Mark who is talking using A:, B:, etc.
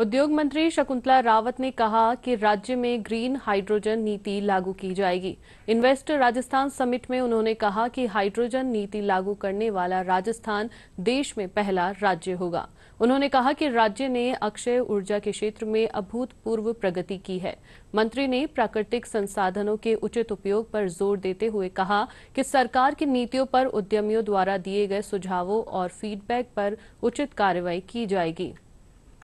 A: उद्योग मंत्री शकुंतला रावत ने कहा कि राज्य में ग्रीन हाइड्रोजन नीति लागू की जाएगी इन्वेस्टर राजस्थान समिट में उन्होंने कहा कि हाइड्रोजन नीति लागू करने वाला राजस्थान देश में पहला राज्य होगा उन्होंने कहा कि राज्य ने अक्षय ऊर्जा के क्षेत्र में अभूतपूर्व प्रगति की है मंत्री ने प्राकृतिक संसाधनों के उचित उपयोग पर जोर देते हुए कहा कि सरकार की नीतियों पर उद्यमियों द्वारा दिए गए सुझावों और फीडबैक पर उचित कार्रवाई की जाएगी